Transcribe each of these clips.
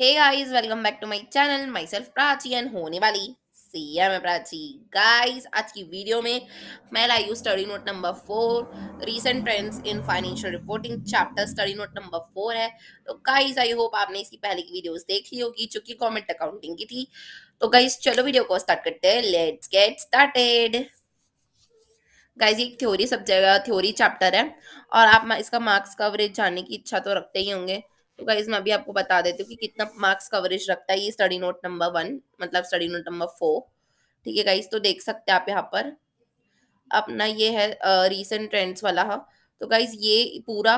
Hey guys welcome back to my channel myself Prachi and होने वाली C M Prachi guys आज की video में मैं लाई हूँ study note number four recent trends in financial reporting chapter study note number four है तो गाइस आई होप आपने इसकी पहले की वीडियोस देख ली होगी चूंकि कि गवर्नमेंट अकाउंटिंग की थी तो गाइज चलो वीडियो को स्टार्ट करते हैं लेट्स गेट स्टार्टेड गाइज एक थ्योरी सब्जेक्ट थ्योरी चैप्टर है और आप इसका मार्क्स कवरेज जानने की इच्छा तो रखते ही होंगे तो गाइज मैं अभी आपको बता देती हूँ कि कितना मार्क्स कवरेज रखता है ये स्टडी नोट नंबर वन मतलब स्टडी नोट नंबर फोर ठीक है गाइज तो देख सकते हैं आप यहाँ पर अपना ये है रिसेंट ट्रेंड्स वाला है हाँ। तो गाइज ये पूरा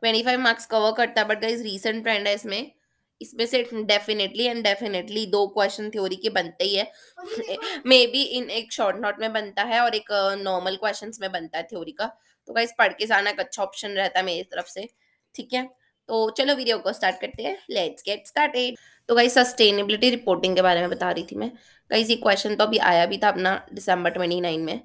ट्वेंटी फाइव मार्क्स कवर करता है बट गाइज रिसेंट ट्रेंड है इसमें इसमें से डेफिनेटली एंड डेफिनेटली दो क्वेश्चन थ्योरी के बनते ही है मे बी इन एक शॉर्ट नोट में बनता है और एक नॉर्मल uh, क्वेश्चंस में बनता है थ्योरी का तो गाइज पढ़ के जाना एक अच्छा ऑप्शन रहता है मेरी तरफ से ठीक है तो चलो वीडियो को स्टार्ट करते हैं लेट्स गेट स्टार्टेड तो गाइज सस्टेनेबिलिटी रिपोर्टिंग के बारे में बता रही थी मैं गाइज ये क्वेश्चन तो अभी आया भी था अपना दिसंबर ट्वेंटी नाइन में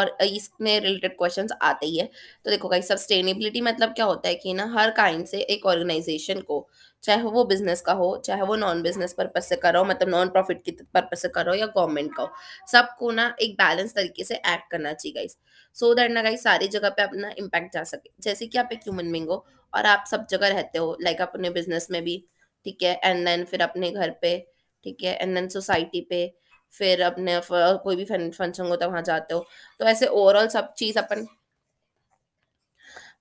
और इसमें रिलेटेड क्वेश्चन आते ही है तो देखो गाइज सस्टेनेबिलिटी मतलब क्या होता है कि ना हर काइंड से एक ऑर्गेनाइजेशन को चाहे वो बिजनेस का हो चाहे वो नॉन बिजनेस पर्पज से करो मतलब नॉन प्रॉफिट की पर्पज से करो या गवर्नमेंट का हो सबको ना एक बैलेंस तरीके से एक्ट करना चाहिए गाइज सो दैट ना गाइज सारी जगह पे अपना इम्पैक्ट जा सके जैसे कि आप एक ह्यूमन बींग हो और आप सब जगह रहते हो लाइक like अपने बिजनेस में भी ठीक है एंड देन फिर अपने घर पे ठीक है एंड देन सोसाइटी पे फिर अपने कोई भी फंक्शन होता है वहाँ जाते हो तो ऐसे ओवरऑल सब चीज़ अपन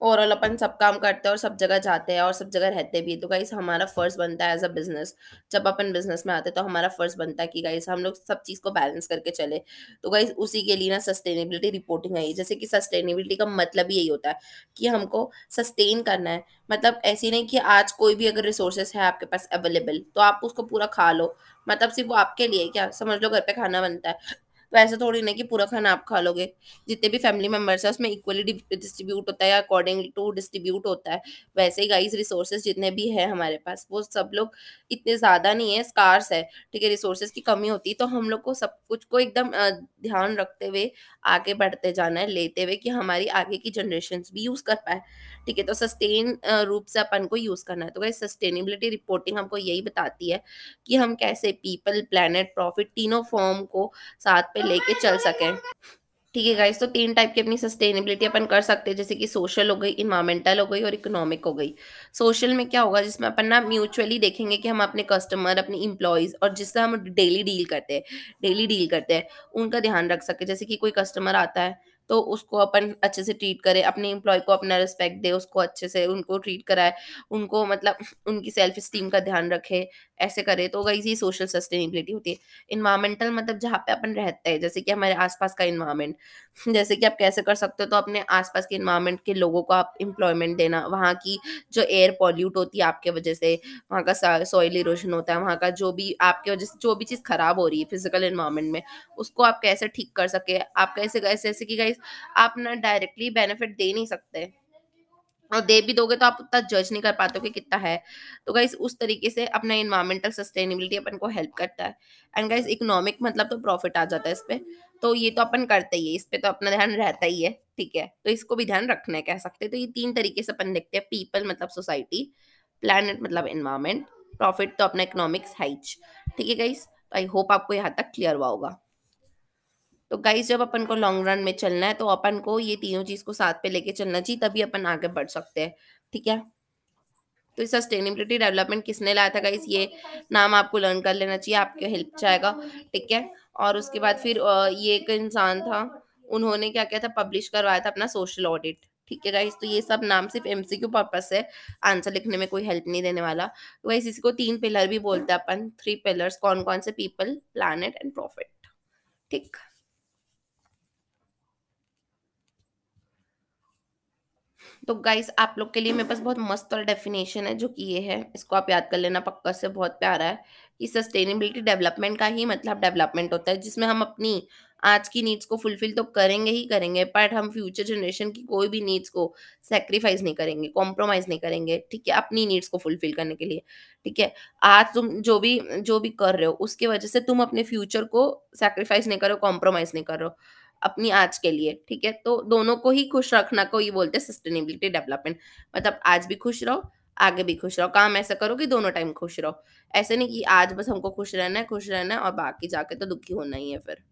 ओवरऑल अपन सब काम करते हैं और सब जगह जाते हैं और सब जगह रहते भी तो गाइस हमारा फर्ज बनता है एज अ बिजनेस जब अपन बिजनेस में आते हैं तो हमारा फर्ज बनता है कि गाइस हम लोग सब चीज़ को बैलेंस करके चले तो गाइस उसी के लिए ना सस्टेनेबिलिटी रिपोर्टिंग आई जैसे कि सस्टेनेबिलिटी का मतलब ही यही होता है कि हमको सस्टेन करना है मतलब ऐसी नहीं कि आज कोई भी अगर रिसोर्सेस है आपके पास अवेलेबल तो आप उसको पूरा खा लो मतलब सिर्फ वो आपके लिए क्या समझ लो घर पे खाना बनता है तो ऐसा थोड़ी ना कि पूरा खाना आप खा लोगे जितने भी फैमिली मेम्बर्स हैं उसमें इक्वली डिस्ट्रीब्यूट होता है अकॉर्डिंग टू डिस्ट्रीब्यूट होता है वैसे ही गाइस रिसोर्सेज जितने भी है हमारे पास वो सब लोग इतने ज़्यादा नहीं है स्कार्स है ठीक है रिसोर्सेज की कमी होती है तो हम लोग को सब कुछ को एकदम ध्यान रखते हुए आगे बढ़ते जाना है लेते हुए कि हमारी आगे की जनरेशन भी यूज़ कर पाए ठीक है तो सस्टेन रूप से अपन को यूज़ करना है तो गाइस सस्टेनेबिलिटी रिपोर्टिंग हमको यही बताती है कि हम कैसे पीपल प्लानट प्रॉफिट तीनों फॉर्म को साथ पे पे लेके चल सके ठीक है गाइस तो तीन टाइप की अपनी सस्टेनेबिलिटी अपन कर सकते हैं जैसे कि सोशल हो गई इन्वायरमेंटल हो गई और इकोनॉमिक हो गई सोशल में क्या होगा जिसमें अपन ना म्यूचुअली देखेंगे कि हम अपने कस्टमर अपने इम्प्लॉयज़ और जिससे हम डेली डील करते हैं डेली डील करते हैं उनका ध्यान रख सके जैसे कि कोई कस्टमर आता है तो उसको अपन अच्छे से ट्रीट करें अपने एम्प्लॉय को अपना रिस्पेक्ट दे उसको अच्छे से उनको ट्रीट कराए उनको मतलब उनकी सेल्फ स्टीम का ध्यान रखे ऐसे करे तो वही ये सोशल सस्टेनेबिलिटी होती है इन्वायरमेंटल मतलब जहाँ पे अपन रहते हैं जैसे कि हमारे आसपास का इन्वायरमेंट जैसे कि आप कैसे कर सकते हो तो अपने आसपास के इन्वायरमेंट के लोगों को आप इम्प्लॉयमेंट देना वहाँ की जो एयर पॉल्यूट होती है आपके वजह से वहाँ का सॉइल इरोशन होता है वहाँ का जो भी आपके वजह से जो भी चीज़ खराब हो रही है फिजिकल इन्वायरमेंट में उसको आप कैसे ठीक कर सके आप कैसे कैसे ऐसे कि गाइस आप ना डायरेक्टली बेनिफिट दे नहीं सकते और दे भी दोगे तो आप उतना जज नहीं कर पाते हो कि कितना है तो गाइज उस तरीके से अपना इन्वायरमेंटल सस्टेनेबिलिटी अपन को हेल्प करता है एंड गाइज इकोनॉमिक मतलब तो प्रॉफिट आ जाता है इस पर तो ये तो अपन करते ही है इस पर तो अपना ध्यान रहता ही है ठीक है तो इसको भी ध्यान रखना है कह सकते हैं तो ये तीन तरीके से अपन देखते हैं पीपल मतलब सोसाइटी प्लानट मतलब इन्वायरमेंट प्रॉफिट तो अपना इकोनॉमिक्स हाइच ठीक है गाइज आई होप आपको यहाँ तक क्लियर हुआ होगा तो गाइस जब अपन को लॉन्ग रन में चलना है तो अपन को ये तीनों चीज को साथ पे लेके चलना चाहिए तभी अपन आगे बढ़ सकते हैं ठीक है तो सस्टेनेबिलिटी डेवलपमेंट किसने लाया था गाइस ये नाम आपको लर्न कर लेना चाहिए आपके हेल्प जाएगा ठीक है और उसके बाद फिर ये एक इंसान था उन्होंने क्या किया था पब्लिश करवाया था अपना सोशल ऑडिट ठीक है गाइस तो ये सब नाम सिर्फ एमसीक्यू पर्पस है आंसर लिखने में कोई हेल्प नहीं देने वाला तो गाइस इसको तीन पिलर भी बोलते हैं अपन थ्री पिलर्स कौन कौन से पीपल प्लानट एंड प्रॉफिट ठीक तो गाइस आप लोग के लिए मेरे पास बहुत मस्त वाला डेफिनेशन है जो कि ये है इसको आप याद कर लेना पक्का से बहुत प्यारा है कि सस्टेनेबिलिटी डेवलपमेंट का ही मतलब डेवलपमेंट होता है जिसमें हम अपनी आज की नीड्स को फुलफिल तो करेंगे ही करेंगे बट हम फ्यूचर जनरेशन की कोई भी नीड्स को सेक्रीफाइस नहीं करेंगे कॉम्प्रोमाइज नहीं करेंगे ठीक है अपनी नीड्स को फुलफिल करने के लिए ठीक है आज तुम जो भी जो भी कर रहे हो उसकी वजह से तुम अपने फ्यूचर को सेक्रीफाइस नहीं कर रहे हो कॉम्प्रोमाइज नहीं कर रहे हो अपनी आज के लिए ठीक है तो दोनों को ही खुश रखना को ये बोलते हैं सस्टेनेबिलिटी डेवलपमेंट मतलब आज भी खुश रहो आगे भी खुश रहो काम ऐसा करो कि दोनों टाइम खुश रहो ऐसे नहीं कि आज बस हमको खुश रहना है खुश रहना है और बाकी जाके तो दुखी होना ही है फिर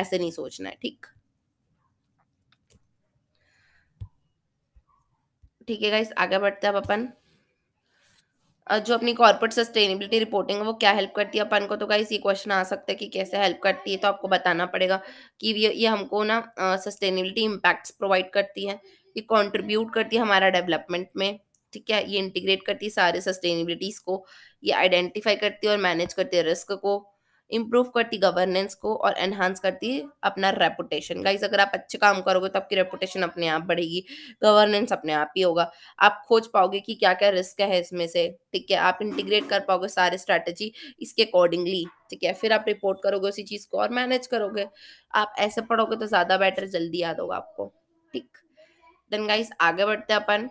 ऐसे नहीं सोचना है ठीक ठीक है गाइस आगे बढ़ते हैं अब अपन जो अपनी कॉर्पोरेट सस्टेनेबिलिटी रिपोर्टिंग है वो क्या हेल्प करती है अपन को तो कहीं ये क्वेश्चन आ सकता है कि कैसे हेल्प करती है तो आपको बताना पड़ेगा कि ये ये हमको ना सस्टेनेबिलिटी इम्पैक्ट्स प्रोवाइड करती है ये कॉन्ट्रीब्यूट करती है हमारा डेवलपमेंट में ठीक है ये इंटीग्रेट करती है सारे सस्टेनेबिलिटीज को ये आइडेंटिफाई करती है और मैनेज करती है रिस्क को इम्प्रूव करती गवर्नेंस को और एनहांस करती अपना रेपुटेशन गाइज अगर आप अच्छे काम करोगे तो आपकी रेपुटेशन अपने आप बढ़ेगी गवर्नेंस अपने आप ही होगा आप खोज पाओगे कि क्या क्या रिस्क है इसमें से ठीक है आप इंटीग्रेट कर पाओगे सारे स्ट्रैटेजी इसके अकॉर्डिंगली ठीक है फिर आप रिपोर्ट करोगे उसी चीज़ को और मैनेज करोगे आप ऐसे पढ़ोगे तो ज़्यादा बेटर जल्दी याद होगा आपको ठीक देन गाइज आगे बढ़ते अपन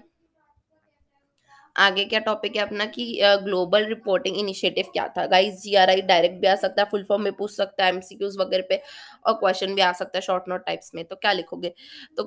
आगे क्या टॉपिक है अपना कि ग्लोबल रिपोर्टिंग इनिशिएटिव क्या था गाइस जीआरआई डायरेक्ट भी आ सकता है फुल फॉर्म में पूछ सकता है एमसीक्यूज वगैरह पे और क्वेश्चन भी आ सकता है शॉर्ट नोट टाइप्स में तो क्या लिखोगे तो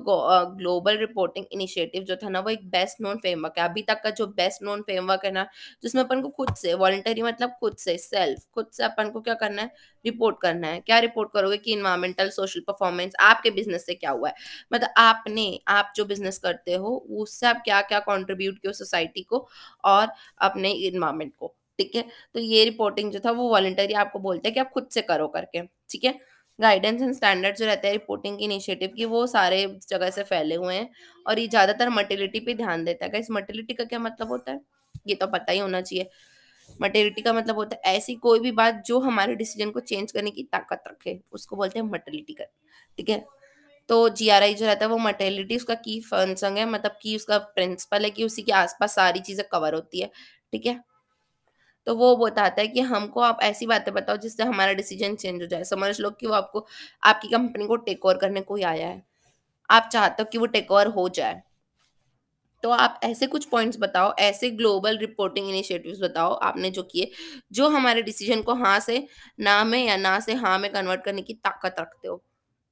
ग्लोबल रिपोर्टिंग इनिशिएटिव जो था ना वो एक बेस्ट नोन फ्रेमवर्क है अभी तक का जो बेस्ट नोन फ्रेमवर्क है ना जिसमें अपन को खुद से वॉलंटरी मतलब खुद से सेल्फ खुद से अपन को क्या करना है रिपोर्ट करना है क्या रिपोर्ट करोगे कि इन्वायरमेंटल सोशल परफॉर्मेंस आपके बिजनेस से क्या हुआ है मतलब आपने आप जो बिजनेस करते हो उससे आप क्या क्या कॉन्ट्रीब्यूट किया सोसाइटी को को और अपने इन्वायरमेंट को ठीक है तो ये रिपोर्टिंग जो था वो वॉलेंटरी आपको बोलते हैं कि आप खुद से करो करके ठीक है गाइडेंस एंड स्टैंडर्ड जो रहते हैं रिपोर्टिंग की इनिशिएटिव की वो सारे जगह से फैले हुए हैं और ये ज़्यादातर मर्टिलिटी पे ध्यान देता है इस मर्टिलिटी का क्या मतलब होता है ये तो पता ही होना चाहिए मटेलिटी का मतलब होता है ऐसी कोई भी बात जो हमारे डिसीजन को चेंज करने की ताकत रखे उसको बोलते हैं मटेलिटी का ठीक है तो जी आर आई जो रहता है वो मटेलिटी उसका की फंक्शन है मतलब की उसका प्रिंसिपल है कि उसी के आसपास सारी चीज़ें कवर होती है ठीक है तो वो बताता है कि हमको आप ऐसी बातें बताओ जिससे हमारा डिसीजन चेंज हो जाए समझ लो कि वो आपको आपकी कंपनी को टेक ओवर करने को ही आया है आप चाहते हो कि वो टेक ओवर हो जाए तो आप ऐसे कुछ पॉइंट्स बताओ ऐसे ग्लोबल रिपोर्टिंग इनिशिएटिव्स बताओ आपने जो किए जो हमारे डिसीजन को हाँ से ना में या ना से हाँ में कन्वर्ट करने की ताकत रखते हो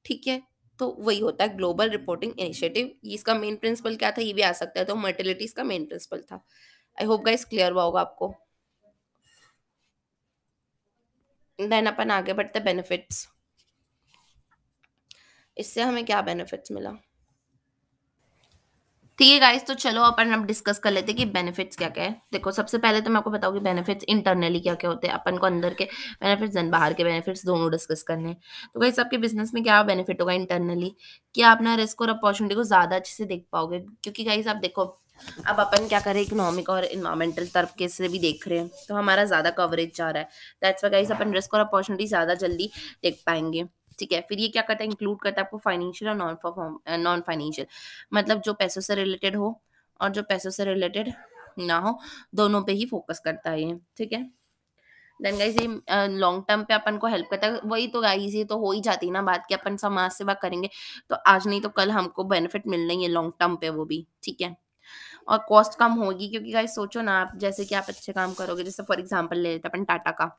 ठीक है तो वही होता है ग्लोबल रिपोर्टिंग इनिशिएटिव इसका मेन प्रिंसिपल क्या था ये भी आ सकता है तो मर्टिलिटी इसका मेन प्रिंसिपल था आई होप गाइस क्लियर हुआ होगा आपको देन अपन आगे बढ़ते बेनिफिट्स इससे हमें क्या बेनिफिट्स मिला ठीक है गाइस तो चलो अपन अब डिस्कस कर लेते हैं कि बेनिफिट्स क्या क्या है देखो सबसे पहले तो मैं आपको बताऊँ कि बेनिफिट्स इंटरनली क्या क्या होते हैं अपन को अंदर के बेनिफिट्स एंड बाहर के बेनिफिट्स दोनों डिस्कस करने हैं तो गाइस आपके बिजनेस में क्या बेनिफिट होगा इंटरनली कि आप ना रिस्क और अपॉर्चुनिटी को ज़्यादा अच्छे से देख पाओगे क्योंकि गाइस आप देखो अब अपन क्या करें इकोनॉमिक और इन्वायरमेंटल तरफ के से भी देख रहे हैं तो हमारा ज़्यादा कवरेज जा रहा है दैट्स वाई गाइस अपन रिस्क और अपॉर्चुनिटी ज़्यादा जल्दी देख पाएंगे ठीक है फिर ये क्या करता है इंक्लूड करता है आपको फाइनेंशियल और नॉन परफॉर्म नॉन फाइनेंशियल मतलब जो पैसों से रिलेटेड हो और जो पैसों से रिलेटेड ना हो दोनों पे ही फोकस करता है ये ठीक है देन गाइस ये लॉन्ग टर्म पे अपन को हेल्प करता है वही तो गाइस ये तो हो ही जाती है ना बात कि अपन समाज सेवा करेंगे तो आज नहीं तो कल हमको बेनिफिट मिलना ही है लॉन्ग टर्म पे वो भी ठीक है और कॉस्ट कम होगी क्योंकि गाइस सोचो ना आप जैसे कि आप अच्छे काम करोगे जैसे फॉर एग्जांपल ले लेते अपन टाटा का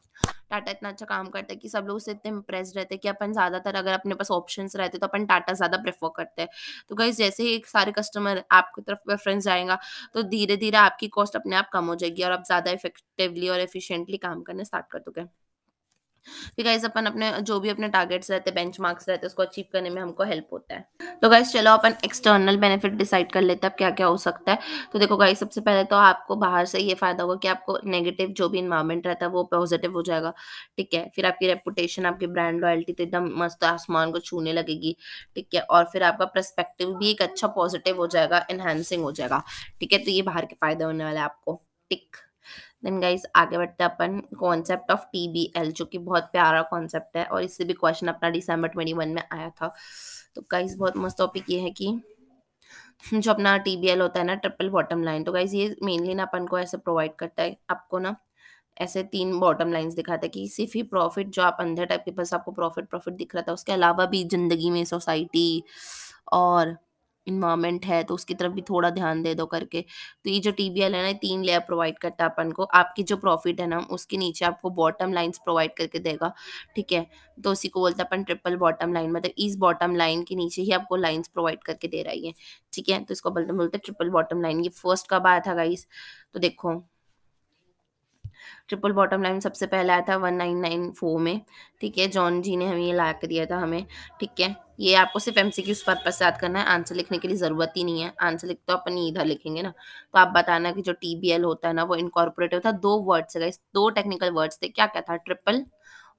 टाटा इतना अच्छा काम करता है कि सब लोग उससे इतने इम्प्रेस रहते हैं कि अपन ज़्यादातर अगर अपने पास ऑप्शन रहते तो अपन टाटा ज़्यादा प्रेफर करते हैं तो गाइज जैसे ही सारे कस्टमर आपकी तरफ प्रेफरेंस जाएगा तो धीरे धीरे आपकी कॉस्ट अपने आप कम हो जाएगी और आप ज़्यादा इफेक्टिवली और एफिशिएंटली काम करना स्टार्ट कर दोगे तो गाइज अपन अपने जो भी अपने टारगेट्स रहते हैं बेंच रहते हैं उसको अचीव करने में हमको हेल्प होता है तो गाइज चलो अपन एक्सटर्नल बेनिफिट डिसाइड कर लेते हैं अब क्या क्या हो सकता है तो देखो गाइज सबसे पहले तो आपको बाहर से ये फायदा होगा कि आपको नेगेटिव जो भी इन्वायरमेंट रहता है वो पॉजिटिव हो जाएगा ठीक है फिर आपकी रेपुटेशन आपकी ब्रांड लॉयल्टी तो एकदम मस्त आसमान को छूने लगेगी ठीक है और फिर आपका प्रस्पेक्टिव भी एक अच्छा पॉजिटिव हो जाएगा एनहेंसिंग हो जाएगा ठीक है तो ये बाहर के फायदे होने वाले आपको टिक देन गाइज आगे बढ़ते हैं अपन कॉन्सेप्ट ऑफ टीबीएल जो कि बहुत प्यारा कॉन्सेप्ट है और इससे भी क्वेश्चन अपना डिसम्बर ट्वेंटी वन में आया था तो गाइज बहुत मस्त टॉपिक ये है कि जो अपना टीबीएल होता है ना ट्रिपल बॉटम लाइन तो गाइज ये मेनली ना अपन को ऐसे प्रोवाइड करता है आपको ना ऐसे तीन बॉटम लाइंस दिखाता है कि सिर्फ ही प्रॉफिट जो आप अंधे टाइप के बस आपको प्रॉफिट प्रॉफिट दिख रहा था उसके अलावा भी जिंदगी में सोसाइटी और इन्वायरमेंट है तो उसकी तरफ भी थोड़ा ध्यान दे दो करके तो ये जो टी है ना तीन लेयर प्रोवाइड करता है अपन को आपकी जो प्रॉफिट है ना उसके नीचे आपको बॉटम लाइंस प्रोवाइड करके देगा ठीक है तो उसी को बोलते हैं अपन ट्रिपल बॉटम लाइन मतलब इस बॉटम लाइन के नीचे ही आपको लाइन्स प्रोवाइड करके दे रही है ठीक है तो इसको बोलते बोलते ट्रिपल बॉटम लाइन ये फर्स्ट कब आया था गाइस तो देखो ट्रिपल बॉटम लाइन सबसे पहले आया था वन नाइन नाइन फोर में ठीक है जॉन जी ने हमें ये ला कर दिया था हमें ठीक है ये आपको सिर्फ एम सी क्यूज पर्पज से याद करना है आंसर लिखने के लिए ज़रूरत ही नहीं है आंसर लिख तो अपन इधर लिखेंगे ना तो आप बताना कि जो टी बी एल होता है ना वो इनकॉर्पोरेटिव था दो वर्ड्स है दो टेक्निकल वर्ड्स थे क्या क्या था ट्रिपल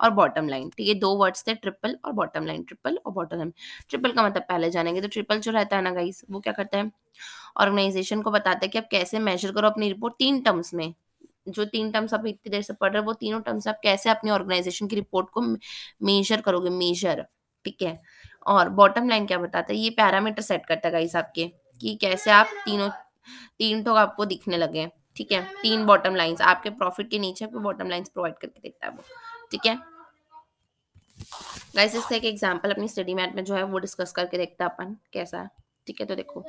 और बॉटम लाइन ठीक है दो वर्ड्स थे ट्रिपल और बॉटम लाइन ट्रिपल और बॉटम लाइन ट्रिपल का मतलब पहले जानेंगे तो ट्रिपल जो रहता है ना गाइस वो क्या करता है ऑर्गेनाइजेशन को बताता है कि आप कैसे मेजर करो अपनी रिपोर्ट तीन टर्म्स में जो तीन टर्म्स आप इतनी देर से पढ़ रहे हो वो तीनों टर्म्स आप कैसे अपनी ऑर्गेनाइजेशन की रिपोर्ट को मेजर करोगे मेजर ठीक है और बॉटम लाइन क्या बताता है ये पैरामीटर सेट करता है गाइस आपके कि कैसे आप तीनों तीन ठोक तो आपको दिखने लगे ठीक है तीन बॉटम लाइंस आपके प्रॉफिट के नीचे आपको बॉटम लाइंस प्रोवाइड करके देता है वो ठीक है गाइस इससे एक एग्जांपल अपनी स्टडी मैट में जो है वो डिस्कस करके देखता हैं अपन कैसा है ठीक है तो देखो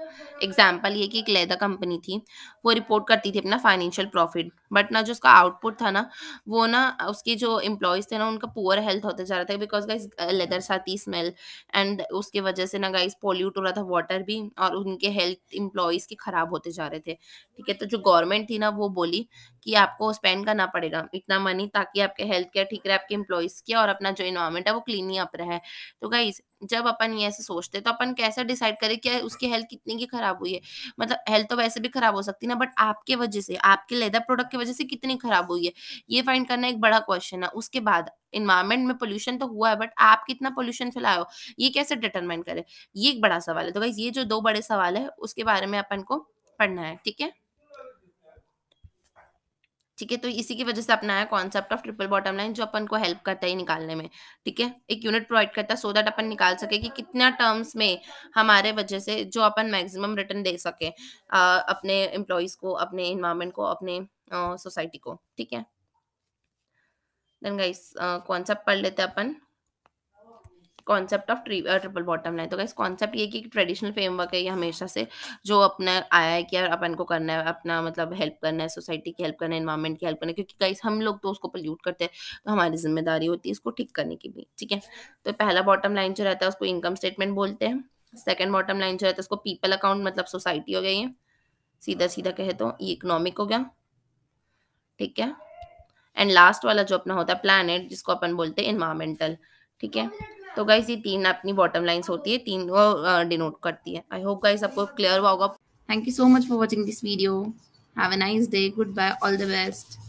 एग्जाम्पल ये कि एक लेदर कंपनी थी वो रिपोर्ट करती थी अपना फाइनेंशियल प्रॉफिट बट ना जो उसका आउटपुट था ना वो ना उसके जो एम्प्लॉयज थे ना उनका पुअर हेल्थ होता जा रहा था बिकॉज गाइस लेदर आती स्मेल एंड उसके वजह से ना गाइस पोल्यूट हो रहा था वाटर भी और उनके हेल्थ एम्प्लॉयज के खराब होते जा रहे थे ठीक है तो जो गवर्नमेंट थी ना वो बोली कि आपको स्पेंड करना पड़ेगा इतना मनी ताकि आपके हेल्थ केयर ठीक रहे आपके एम्प्लॉयज की और अपना जो इन्वायरमेंट है वो क्लीन ही अप रहे तो गाइज जब अपन ये ऐसे सोचते तो अपन कैसे डिसाइड करें कि उसकी हेल्थ कितनी की खराब हुई है मतलब हेल्थ तो वैसे भी खराब हो सकती है ना बट आपके वजह से आपके लेदर प्रोडक्ट की वजह से कितनी खराब हुई है ये फाइंड करना एक बड़ा क्वेश्चन है उसके बाद इन्वायरमेंट में पोल्यूशन तो हुआ है बट आप कितना पोल्यूशन फैलाए हो ये कैसे डिटरमाइन करें ये एक बड़ा सवाल है तो भाई ये जो दो बड़े सवाल है उसके बारे में अपन को पढ़ना है ठीक है ठीक है तो इसी की वजह से अपना है concept of triple bottom line जो अपन को हेल्प करता है निकालने में ठीक है एक यूनिट प्रोवाइड करता है सो दैट अपन निकाल सके कि कितना टर्म्स में हमारे वजह से जो अपन मैक्सिमम रिटर्न दे सके आ, अपने एम्प्लॉयज को अपने इन्वायरमेंट को अपने सोसाइटी को ठीक है देन गाइस कॉन्सेप्ट पढ़ लेते हैं अपन concept of triple bottom line तो गाइस कॉन्सेप्ट ये कि ट्रेडिशनल फ्रेमवर्क है ये हमेशा से जो अपना आया है कि अपन को करना है अपना मतलब हेल्प करना है सोसाइटी की हेल्प करना है इन्वायरमेंट की हेल्प करना है क्योंकि गाइस हम लोग तो उसको पोल्यूट करते हैं तो हमारी जिम्मेदारी होती है इसको ठीक करने की भी ठीक है तो पहला बॉटम लाइन जो रहता है उसको इनकम स्टेटमेंट बोलते हैं सेकेंड बॉटम लाइन जो रहता है उसको पीपल अकाउंट मतलब सोसाइटी हो गई है सीधा सीधा कहे तो ये इकोनॉमिक हो गया ठीक है एंड लास्ट वाला जो अपना होता है प्लानट जिसको अपन बोलते हैं इन्वायरमेंटल ठीक है तो गाइस ये तीन अपनी बॉटम लाइंस होती है तीन वो डिनोट करती है आई होप गाइस आपको क्लियर हुआ होगा thank you so much for watching this video have a nice day goodbye all the best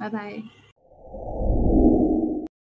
bye bye